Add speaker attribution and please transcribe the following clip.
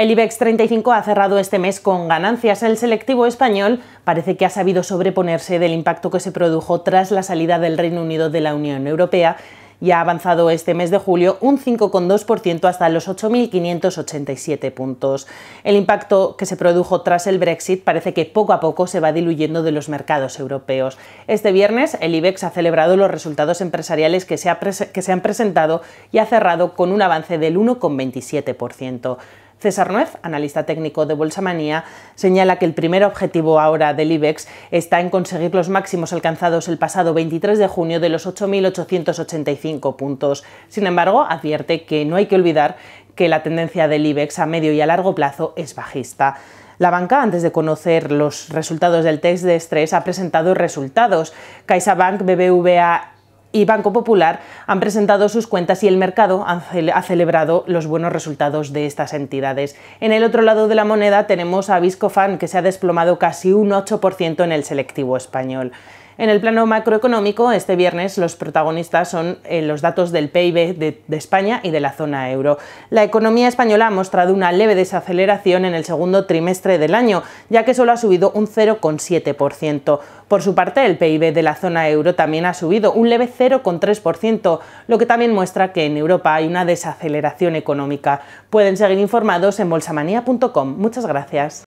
Speaker 1: El IBEX 35 ha cerrado este mes con ganancias. El selectivo español parece que ha sabido sobreponerse del impacto que se produjo tras la salida del Reino Unido de la Unión Europea y ha avanzado este mes de julio un 5,2% hasta los 8.587 puntos. El impacto que se produjo tras el Brexit parece que poco a poco se va diluyendo de los mercados europeos. Este viernes el IBEX ha celebrado los resultados empresariales que se, han presentado y ha cerrado con un avance del 1,27%. César Nuez, analista técnico de Manía, señala que el primer objetivo ahora del IBEX está en conseguir los máximos alcanzados el pasado 23 de junio de los 8.885 puntos. Sin embargo, advierte que no hay que olvidar que la tendencia del IBEX a medio y a largo plazo es bajista. La banca, antes de conocer los resultados del test de estrés, ha presentado resultados. CaixaBank, BBVA y Banco Popular han presentado sus cuentas y el mercado ha celebrado los buenos resultados de estas entidades. En el otro lado de la moneda tenemos a Viscofan, que se ha desplomado casi un 8% en el selectivo español. En el plano macroeconómico, este viernes los protagonistas son eh, los datos del PIB de, España y de la zona euro. La economía española ha mostrado una leve desaceleración en el segundo trimestre del año, ya que solo ha subido un 0,7%. Por su parte, el PIB de la zona euro también ha subido un leve 0,3%, lo que también muestra que en Europa hay una desaceleración económica. Pueden seguir informados en bolsamanía.com. Muchas gracias.